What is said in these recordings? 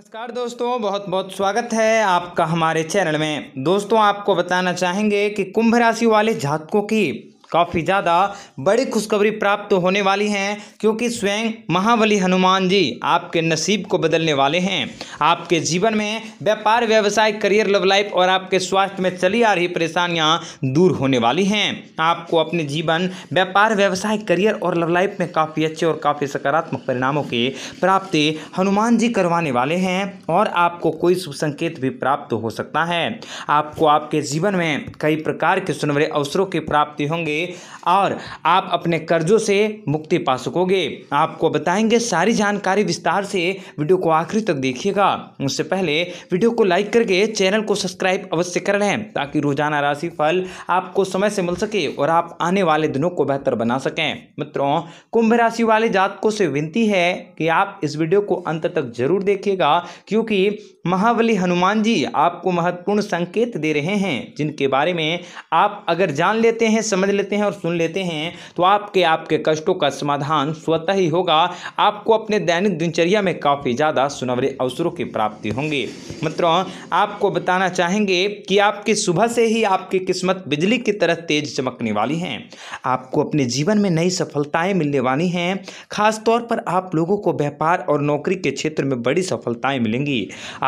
नमस्कार दोस्तों बहुत बहुत स्वागत है आपका हमारे चैनल में दोस्तों आपको बताना चाहेंगे कि कुंभ राशि वाले जातकों की काफ़ी ज़्यादा बड़ी खुशखबरी प्राप्त होने वाली हैं क्योंकि स्वयं महाबली हनुमान जी आपके नसीब को बदलने वाले हैं आपके जीवन में व्यापार व्यवसाय करियर लव लाइफ और आपके स्वास्थ्य में चली आ रही परेशानियां दूर होने वाली हैं आपको अपने जीवन व्यापार व्यवसाय करियर और लव लाइफ में काफ़ी अच्छे और काफ़ी सकारात्मक परिणामों की प्राप्ति हनुमान जी करवाने वाले हैं और आपको कोई शुभ संकेत भी प्राप्त हो सकता है आपको आपके जीवन में कई प्रकार के सुनवरे अवसरों की प्राप्ति होंगे और आप अपने कर्जों से मुक्ति पा सकोगे आपको बताएंगे सारी जानकारी विस्तार से वीडियो को आखिरी तक देखिएगा उससे पहले वीडियो को लाइक करके चैनल को सब्सक्राइब अवश्य कर लें ताकि रोजाना राशि फल आपको समय से मिल सके और आप आने वाले दिनों को बेहतर बना सकें मित्रों कुंभ राशि वाले जातकों से विनती है कि आप इस वीडियो को अंत तक जरूर देखिएगा क्योंकि महाबली हनुमान जी आपको महत्वपूर्ण संकेत दे रहे हैं जिनके बारे में आप अगर जान लेते हैं समझ लेते लेते हैं और सुन लेते हैं तो आपके आपके कष्टों का समाधान स्वतः ही होगा आपको अपने दैनिक दिनचर्या में काफ़ी ज़्यादा सुनवरे अवसरों की प्राप्ति होंगी मित्रों आपको बताना चाहेंगे कि आपकी सुबह से ही आपकी किस्मत बिजली की तरह तेज चमकने वाली है आपको अपने जीवन में नई सफलताएं मिलने वाली हैं खासतौर पर आप लोगों को व्यापार और नौकरी के क्षेत्र में बड़ी सफलताएं मिलेंगी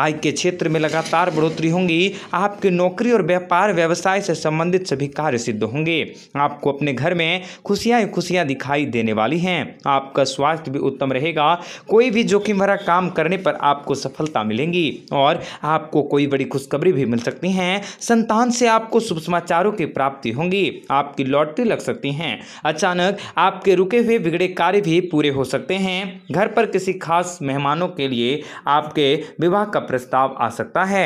आय के क्षेत्र में लगातार बढ़ोतरी होंगी आपकी नौकरी और व्यापार व्यवसाय से संबंधित सभी कार्य सिद्ध होंगे आप आपको अपने घर में खुशियाँ ही खुशियाँ दिखाई देने वाली हैं आपका स्वास्थ्य भी उत्तम रहेगा कोई भी जोखिम भरा काम करने पर आपको सफलता मिलेंगी और आपको कोई बड़ी खुशखबरी भी मिल सकती है संतान से आपको शुभ समाचारों की प्राप्ति होंगी आपकी लॉटरी लग सकती हैं अचानक आपके रुके हुए बिगड़े कार्य भी पूरे हो सकते हैं घर पर किसी खास मेहमानों के लिए आपके विवाह का प्रस्ताव आ सकता है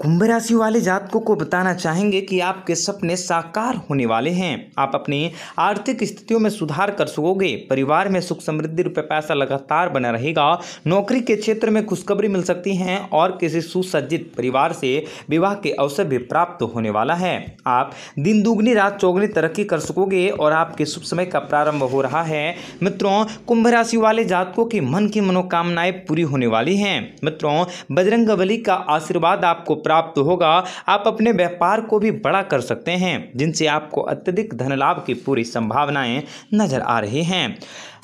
कुंभ राशि वाले जातकों को बताना चाहेंगे कि आपके सपने साकार होने वाले हैं आप अपनी आर्थिक स्थितियों में सुधार कर सकोगे परिवार में सुख समृद्धि रुपये पैसा लगातार बना रहेगा नौकरी के क्षेत्र में खुशखबरी मिल सकती है और किसी सुसज्जित परिवार से विवाह के अवसर भी प्राप्त होने वाला है आप दिन दुगनी रात चौगनी तरक्की कर सकोगे और आपके शुभ समय का प्रारंभ हो रहा है मित्रों कुंभ राशि वाले जातकों की मन की मनोकामनाएं पूरी होने वाली हैं मित्रों बजरंग का आशीर्वाद आपको प्राप्त होगा आप अपने व्यापार को भी बड़ा कर सकते हैं जिनसे आपको अत्यधिक धन लाभ की पूरी संभावनाएं नजर आ रही हैं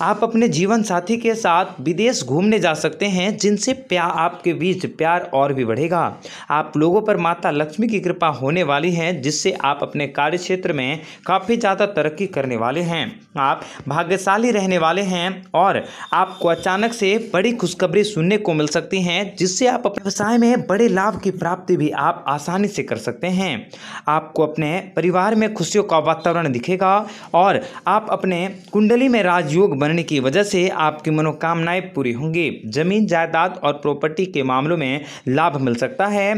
आप अपने जीवन साथी के साथ विदेश घूमने जा सकते हैं जिनसे प्यार आपके बीच प्यार और भी बढ़ेगा आप लोगों पर माता लक्ष्मी की कृपा होने वाली है जिससे आप अपने कार्य क्षेत्र में काफ़ी ज़्यादा तरक्की करने वाले हैं आप भाग्यशाली रहने वाले हैं और आपको अचानक से बड़ी खुशखबरी सुनने को मिल सकती हैं जिससे आप अपने व्यवसाय में बड़े लाभ की प्राप्ति प्राप्ति भी आप आसानी से कर सकते हैं आपको अपने परिवार में खुशियों का वातावरण दिखेगा और आप अपने कुंडली में राजयोग बनने की वजह से आपकी मनोकामनाएं पूरी होंगी जमीन जायदाद और प्रॉपर्टी के मामलों में लाभ मिल सकता है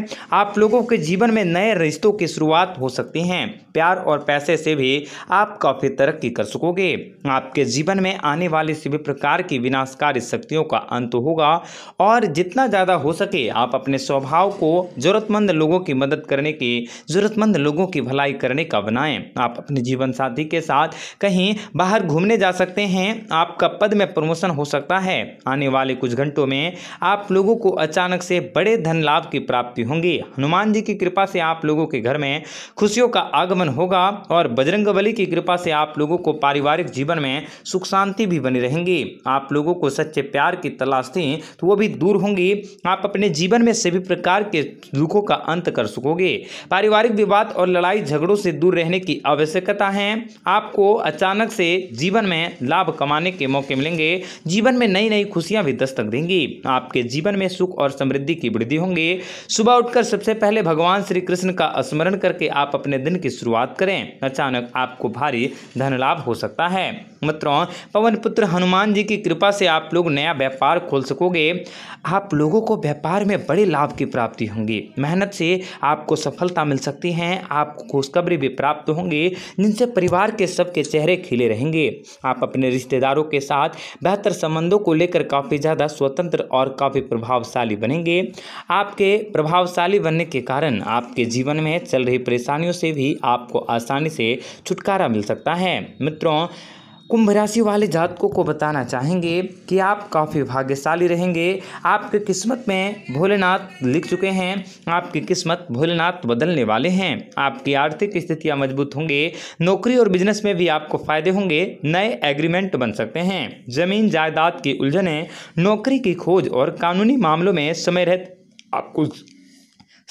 आप लोगों के जीवन में नए रिश्तों की शुरुआत हो सकती है प्यार और पैसे से भी आप काफ़ी तरक्की कर सकोगे आपके जीवन में आने वाली सभी प्रकार की विनाशकारी शक्तियों का अंत होगा और जितना ज़्यादा हो सके आप अपने स्वभाव को जरूर ज़रूरतमंद लोगों की मदद करने की ज़रूरतमंद लोगों की भलाई करने का बनाएं आप अपने जीवन साथी के साथ कहीं बाहर घूमने जा सकते हैं आपका पद में प्रमोशन हो सकता है आने वाले कुछ घंटों में आप लोगों को अचानक से बड़े धन लाभ की प्राप्ति होंगी हनुमान जी की कृपा से आप लोगों के घर में खुशियों का आगमन होगा और बजरंग की कृपा से आप लोगों को पारिवारिक जीवन में सुख शांति भी बनी रहेंगी आप लोगों को सच्चे प्यार की तलाश थी तो वो भी दूर होंगी आप अपने जीवन में सभी प्रकार के दुखों का अंत कर सकोगे पारिवारिक विवाद और लड़ाई झगड़ों से दूर रहने की आवश्यकता है आपको अचानक से जीवन में लाभ कमाने के मौके मिलेंगे जीवन में नई नई खुशियां भी दस्तक देंगी आपके जीवन में सुख और समृद्धि की वृद्धि होंगे सुबह उठकर सबसे पहले भगवान श्री कृष्ण का स्मरण करके आप अपने दिन की शुरुआत करें अचानक आपको भारी धन लाभ हो सकता है मित्रों पवन पुत्र हनुमान जी की कृपा से आप लोग नया व्यापार खोल सकोगे आप लोगों को व्यापार में बड़े लाभ की प्राप्ति होंगी मेहनत से आपको सफलता मिल सकती है आपको खुशखबरी भी प्राप्त होंगे जिनसे परिवार के सबके चेहरे खिले रहेंगे आप अपने रिश्तेदारों के साथ बेहतर संबंधों को लेकर काफ़ी ज़्यादा स्वतंत्र और काफ़ी प्रभावशाली बनेंगे आपके प्रभावशाली बनने के कारण आपके जीवन में चल रही परेशानियों से भी आपको आसानी से छुटकारा मिल सकता है मित्रों कुंभ राशि वाले जातकों को बताना चाहेंगे कि आप काफ़ी भाग्यशाली रहेंगे आपके किस्मत में भोलेनाथ लिख चुके हैं आपकी किस्मत भोलेनाथ बदलने वाले हैं आपकी आर्थिक स्थितियां मजबूत होंगे नौकरी और बिजनेस में भी आपको फायदे होंगे नए एग्रीमेंट बन सकते हैं जमीन जायदाद की उलझने नौकरी की खोज और कानूनी मामलों में समय रहते आपको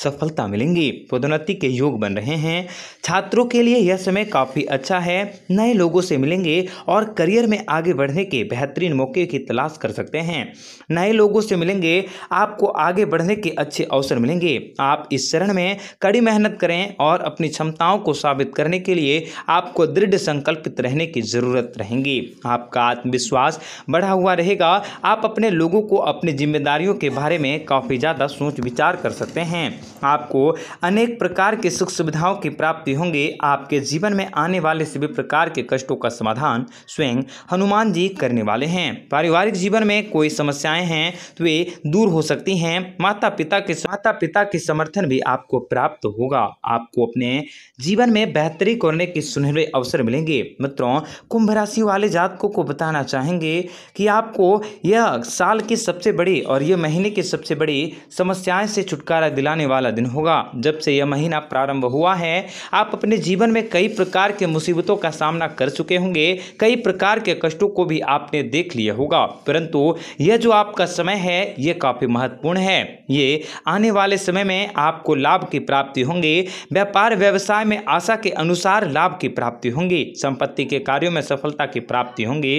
सफलता मिलेंगी पदोन्नति के योग बन रहे हैं छात्रों के लिए यह समय काफ़ी अच्छा है नए लोगों से मिलेंगे और करियर में आगे बढ़ने के बेहतरीन मौके की तलाश कर सकते हैं नए लोगों से मिलेंगे आपको आगे बढ़ने के अच्छे अवसर मिलेंगे आप इस चरण में कड़ी मेहनत करें और अपनी क्षमताओं को साबित करने के लिए आपको दृढ़ संकल्पित रहने की ज़रूरत रहेंगी आपका आत्मविश्वास बढ़ा हुआ रहेगा आप अपने लोगों को अपनी जिम्मेदारियों के बारे में काफ़ी ज़्यादा सोच विचार कर सकते हैं आपको अनेक प्रकार के सुख सुविधाओं की प्राप्ति होंगे आपके जीवन में आने वाले सभी प्रकार के कष्टों का समाधान स्वयं हनुमान जी करने वाले हैं पारिवारिक जीवन में कोई समस्याएं हैं तो वे दूर हो सकती हैं माता पिता के माता पिता के समर्थन भी आपको प्राप्त होगा आपको अपने जीवन में बेहतरी करने के सुनहरे अवसर मिलेंगे मित्रों कुंभ राशि वाले जातकों को बताना चाहेंगे कि आपको यह साल की सबसे बड़ी और यह महीने की सबसे बड़ी समस्याएं से छुटकारा दिलाने वाला दिन होगा जब से यह महीना प्रारंभ हुआ है आप अपने जीवन में कई प्रकार के मुसीबतों का सामना कर चुके होंगे कई प्रकार के कष्टों को भी आपने देख लिया होगा परंतु यह जो आपका समय है ये काफ़ी महत्वपूर्ण है ये आने वाले समय में आपको लाभ की प्राप्ति होंगे व्यापार व्यवसाय में आशा के अनुसार लाभ की प्राप्ति होंगी संपत्ति के कार्यों में सफलता की प्राप्ति होंगी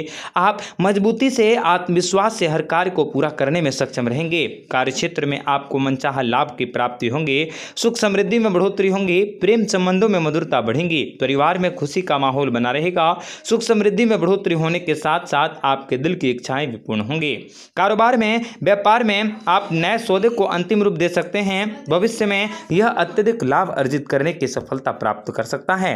आप मजबूती से आत्मविश्वास से हर कार्य को पूरा करने में सक्षम रहेंगे कार्य क्षेत्र में आपको मनचाहा लाभ की प्राप्ति प्राप्ति होंगी सुख समृद्धि में बढ़ोतरी होंगी प्रेम संबंधों में मधुरता बढ़ेंगी परिवार में खुशी का माहौल बना रहेगा सुख समृद्धि में बढ़ोतरी होने के साथ साथ आपके दिल की इच्छाएं भी पूर्ण होंगी कारोबार में व्यापार में आप नए सौदे को अंतिम रूप दे सकते हैं भविष्य में यह अत्यधिक लाभ अर्जित करने की सफलता प्राप्त कर सकता है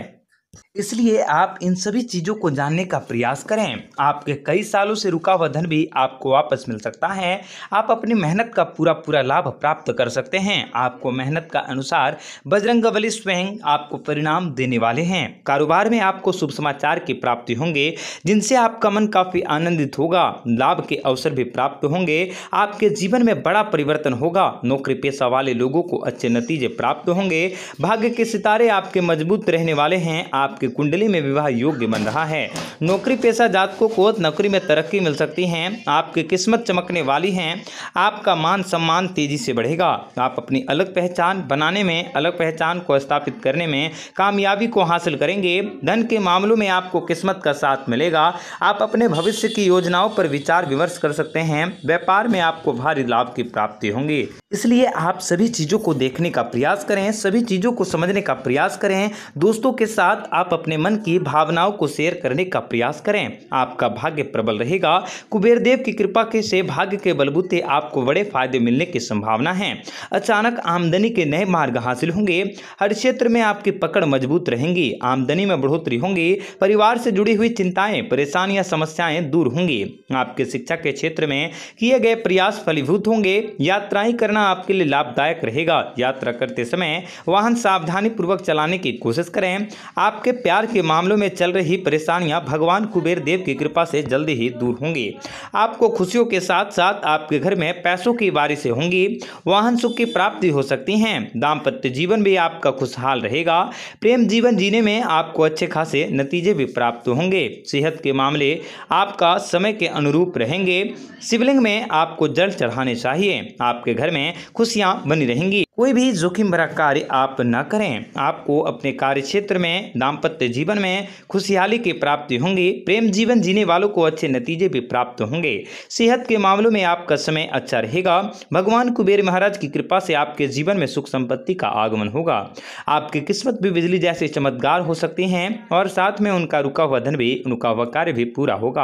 इसलिए आप इन सभी चीज़ों को जानने का प्रयास करें आपके कई सालों से रुका हुआ धन भी आपको वापस मिल सकता है आप अपनी मेहनत का पूरा पूरा लाभ प्राप्त कर सकते हैं आपको मेहनत का अनुसार बजरंग बली स्वयं आपको परिणाम देने वाले हैं कारोबार में आपको शुभ समाचार की प्राप्ति होंगे जिनसे आपका मन काफ़ी आनंदित होगा लाभ के अवसर भी प्राप्त होंगे आपके जीवन में बड़ा परिवर्तन होगा नौकरी पेशा वाले लोगों को अच्छे नतीजे प्राप्त होंगे भाग्य के सितारे आपके मजबूत रहने वाले हैं आप आपकी कुंडली में विवाह योग्य बन रहा है नौकरी पेशा जातकों को नौकरी में तरक्की मिल सकती है आपकी किस्मत चमकने वाली है आपका मान सम्मान तेजी से बढ़ेगा आप अपनी अलग पहचान बनाने में अलग पहचान को स्थापित करने में कामयाबी को हासिल करेंगे धन के मामलों में आपको किस्मत का साथ मिलेगा आप अपने भविष्य की योजनाओं पर विचार विमर्श कर सकते हैं व्यापार में आपको भारी लाभ की प्राप्ति होंगी इसलिए आप सभी चीज़ों को देखने का प्रयास करें सभी चीज़ों को समझने का प्रयास करें दोस्तों के साथ आप अपने मन की भावनाओं को शेयर करने का प्रयास करें आपका भाग्य प्रबल रहेगा कुबेर देव की कृपा के से भाग्य के बलबूते आपको बड़े फायदे मिलने की संभावना है अचानक आमदनी के नए मार्ग हासिल होंगे हर क्षेत्र में आपकी पकड़ मजबूत रहेंगी आमदनी में बढ़ोतरी होंगी परिवार से जुड़ी हुई चिंताएं परेशान या समस्याएं दूर होंगी आपके शिक्षा के क्षेत्र में किए गए प्रयास फलीभूत होंगे यात्राएं करना आपके लिए लाभदायक रहेगा यात्रा करते समय वाहन सावधानी पूर्वक चलाने की कोशिश करें आप आपके प्यार के मामलों में चल रही परेशानियां भगवान कुबेर देव की कृपा से जल्दी ही दूर होंगी आपको खुशियों के साथ साथ आपके घर में पैसों की बारिशें होंगी वाहन सुख की प्राप्ति हो सकती हैं दाम्पत्य जीवन भी आपका खुशहाल रहेगा प्रेम जीवन जीने में आपको अच्छे खासे नतीजे भी प्राप्त होंगे सेहत के मामले आपका समय के अनुरूप रहेंगे शिवलिंग में आपको जल चढ़ाने चाहिए आपके घर में खुशियाँ बनी रहेंगी कोई भी जोखिम भरा कार्य आप न करें आपको अपने कार्य क्षेत्र में दाम्पत्य जीवन में खुशहाली की प्राप्ति होंगी प्रेम जीवन जीने वालों को अच्छे नतीजे भी प्राप्त होंगे सेहत के मामलों में आपका समय अच्छा रहेगा भगवान कुबेर महाराज की कृपा से आपके जीवन में सुख संपत्ति का आगमन होगा आपकी किस्मत भी बिजली जैसे चमत्कार हो सकती हैं और साथ में उनका रुका हुआ धन भी रुका हुआ कार्य भी पूरा होगा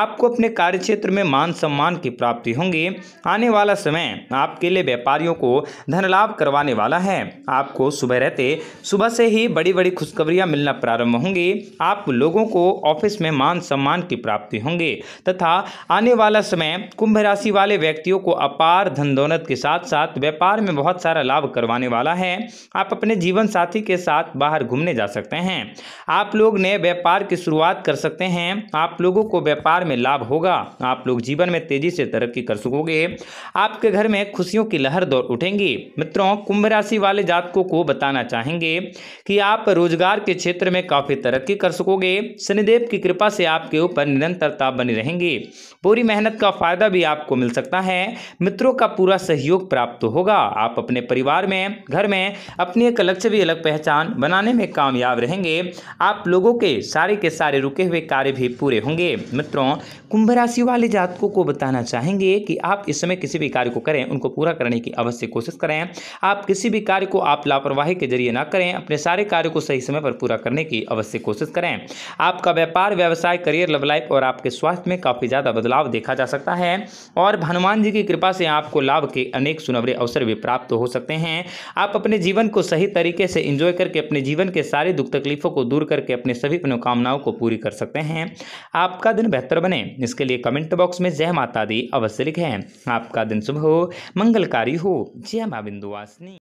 आपको अपने कार्य क्षेत्र में मान सम्मान की प्राप्ति होंगी आने वाला समय आपके लिए व्यापारियों को धन लाभ करवाने वाला है आपको सुबह रहते सुबह से ही बड़ी बड़ी खुशखबरियां मिलना प्रारंभ होंगी आप लोगों को ऑफिस में मान सम्मान की प्राप्ति होंगे तथा आने वाला समय कुंभ राशि वाले व्यक्तियों को अपार धन दौलत के साथ साथ व्यापार में बहुत सारा लाभ करवाने वाला है आप अपने जीवन जीवन साथी के साथ बाहर घूमने जा सकते हैं आप लोग नए व्यापार की शुरुआत कर सकते हैं आप लोगों को व्यापार में लाभ होगा आप लोग जीवन में तेजी से तरक्की कर सकोगे आपके घर में खुशियों की लहर दौड़ उठेंगी मित्रों कुंभ राशि वाले जातकों को बताना चाहेंगे कि आप रोजगार के क्षेत्र में काफी तरक्की कर सकोगे शनिदेव की कृपा से आपके ऊपर निरंतरता बनी रहेंगी पूरी मेहनत का फायदा भी आपको मिल सकता है मित्रों का पूरा सहयोग प्राप्त होगा आप अपने परिवार में घर में अपनी एक अलग से भी अलग पहचान बनाने में कामयाब रहेंगे आप लोगों के सारे के सारे रुके हुए कार्य भी पूरे होंगे मित्रों कुंभ राशि वाले जातकों को बताना चाहेंगे कि आप इस समय किसी भी कार्य को करें उनको पूरा करने की अवश्य कोशिश करें आप किसी भी कार्य को आप लापरवाही के जरिए ना करें अपने सारे कार्य को सही समय पर पूरा करने की अवश्य कोशिश करें आपका व्यापार व्यवसाय करियर लव लाइफ और आपके स्वास्थ्य में काफ़ी ज़्यादा बदलाव देखा जा सकता है और हनुमान जी की कृपा से आपको लाभ के अनेक सुनवरे अवसर भी प्राप्त हो सकते हैं आप अपने जीवन को सही तरीके तरीके से इंजॉय करके अपने जीवन के सारी दुख तकलीफ़ों को दूर करके अपने सभी मनोकामनाओं को पूरी कर सकते हैं आपका दिन बेहतर बने इसके लिए कमेंट बॉक्स में जय माता दी अवश्य लिखें आपका दिन शुभ हो मंगलकारी हो जय माँ बिंदुवासिनी